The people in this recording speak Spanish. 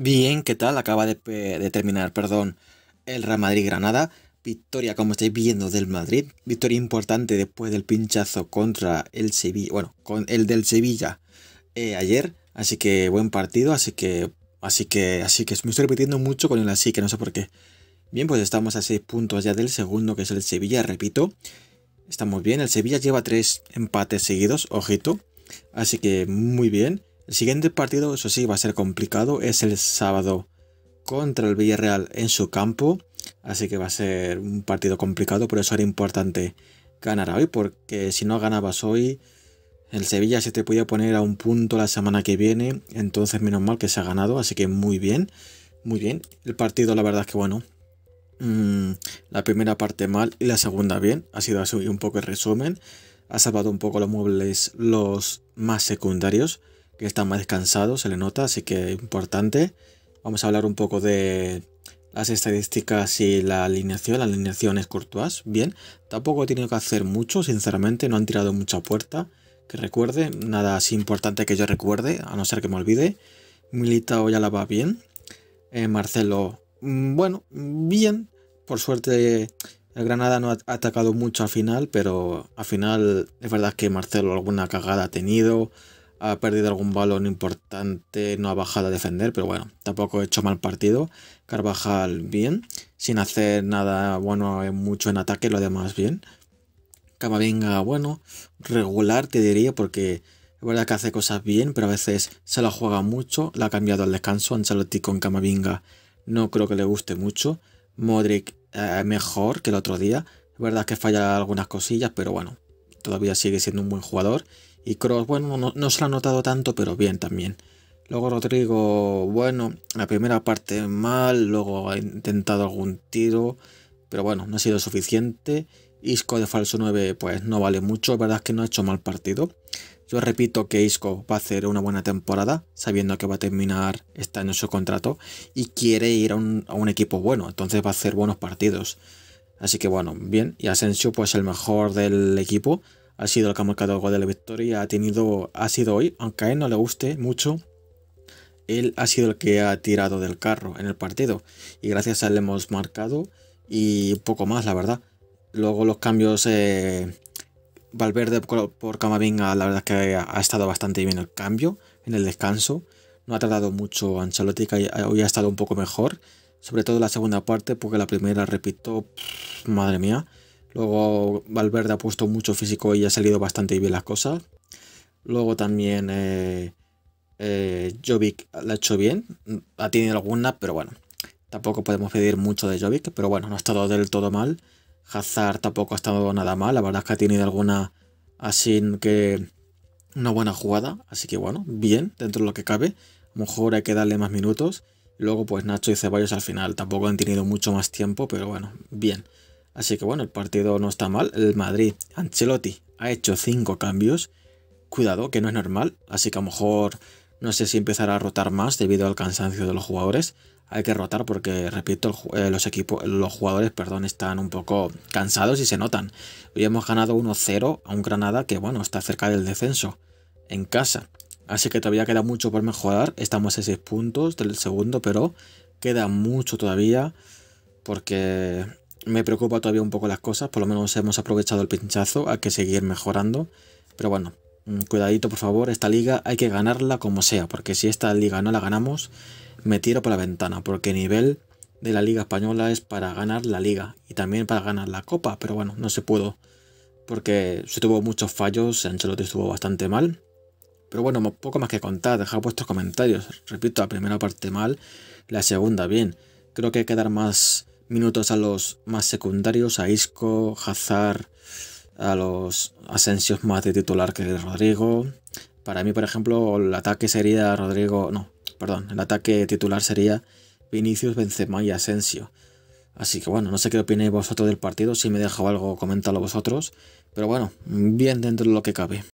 Bien, ¿qué tal? Acaba de, eh, terminar, perdón, el Real Madrid-Granada. Victoria, como estáis viendo, del Madrid. Victoria importante después del pinchazo contra el Sevilla, bueno, con el del Sevilla eh, ayer. Así que buen partido, así que, así que, así que me estoy repitiendo mucho con el así que no sé por qué. Bien, pues estamos a seis puntos ya del segundo, que es el Sevilla, repito. Estamos bien, el Sevilla lleva tres empates seguidos, ojito. Así que muy bien. El siguiente partido, eso sí, va a ser complicado, es el sábado contra el Villarreal en su campo, así que va a ser un partido complicado, por eso era importante ganar hoy, porque si no ganabas hoy, el Sevilla se te podía poner a un punto la semana que viene, entonces menos mal que se ha ganado, así que muy bien, muy bien. El partido la verdad es que bueno, mm, la primera parte mal y la segunda bien, ha sido así un poco el resumen, ha salvado un poco los muebles los más secundarios, que está más descansado, se le nota, así que importante. Vamos a hablar un poco de las estadísticas y la alineación. La alineación es bien. Tampoco he tenido que hacer mucho, sinceramente, no han tirado mucha puerta. Que recuerde, nada así importante que yo recuerde, a no ser que me olvide. Militao ya la va bien. Eh, Marcelo, mm, bueno, bien. Por suerte, Granada no ha atacado mucho al final, pero al final es verdad que Marcelo alguna cagada ha tenido ha perdido algún balón importante, no ha bajado a defender, pero bueno, tampoco ha he hecho mal partido. Carvajal bien, sin hacer nada bueno mucho en ataque, lo demás bien. Camavinga bueno, regular te diría, porque es verdad que hace cosas bien, pero a veces se lo juega mucho, la ha cambiado al descanso, Ancelotti con Camavinga no creo que le guste mucho. Modric eh, mejor que el otro día, es verdad que falla algunas cosillas, pero bueno, todavía sigue siendo un buen jugador. Y Cross, bueno, no, se lo ha notado tanto, pero bien también. Luego Rodrigo, bueno, la primera parte mal, luego ha intentado algún tiro, pero bueno, no ha sido suficiente. Isco de falso 9, pues no vale mucho, la verdad es que no ha hecho mal partido. Yo repito que Isco va a hacer una buena temporada, sabiendo que va a terminar este año su contrato y quiere ir a un, a un equipo bueno, entonces va a hacer buenos partidos. Así que bueno, bien, y Asensio pues el mejor del equipo, ha sido el que ha marcado el de la victoria. Ha, tenido, ha sido hoy, aunque a él no le guste mucho, él ha sido el que ha tirado del carro en el partido. Y gracias a él hemos marcado y un poco más, la verdad. Luego los cambios eh, Valverde por Camavinga, la verdad es que ha estado bastante bien el cambio en el descanso. No ha tardado mucho Ancelotti, hoy ha estado un poco mejor. Sobre todo la segunda parte, porque la primera, repito, madre mía. Luego Valverde ha puesto mucho físico y ha salido bastante bien las cosas. Luego también eh, eh Jovic la ha hecho bien. Ha tenido alguna, pero bueno. Tampoco podemos pedir mucho de Jovic, pero bueno, no ha estado del todo mal. Hazard tampoco ha estado nada mal. La verdad es que ha tenido alguna así que una buena jugada. Así que bueno, bien, dentro de lo que cabe. A lo mejor hay que darle más minutos. Luego pues Nacho y Ceballos al final. Tampoco han tenido mucho más tiempo, pero bueno, bien. Así que bueno, el partido no está mal. El Madrid, Ancelotti, ha hecho cinco cambios. Cuidado, que no es normal. Así que a lo mejor no sé si empezará a rotar más debido al cansancio de los jugadores. Hay que rotar porque, repito, eh, los, equipos, los jugadores perdón, están un poco cansados y se notan. Hoy hemos ganado 1-0 a un Granada que, bueno, está cerca del descenso en casa. Así que todavía queda mucho por mejorar. Estamos a 6 puntos del segundo, pero queda mucho todavía porque me preocupa todavía un poco las cosas, por lo menos hemos aprovechado el pinchazo, hay que seguir mejorando, pero bueno, mm, cuidadito por favor, esta liga hay que ganarla como sea, porque si esta liga no la ganamos, me tiro por la ventana, porque nivel de la liga española es para ganar la liga y también para ganar la copa, pero bueno, no se pudo, porque se tuvo muchos fallos, Ancelotti estuvo bastante mal, pero bueno, poco más que contar, dejad vuestros comentarios, repito, la primera parte mal, la segunda bien, creo que hay que dar más minutos a los más secundarios, a Isco, Hazard, a los Asensios más de titular que de Rodrigo. Para mí, por ejemplo, el ataque sería Rodrigo, no, perdón, el ataque titular sería Vinicius, Benzema y Asensio. Así que bueno, no sé qué opináis vosotros del partido, si me dejo algo, coméntalo vosotros. Pero bueno, bien dentro de lo que cabe.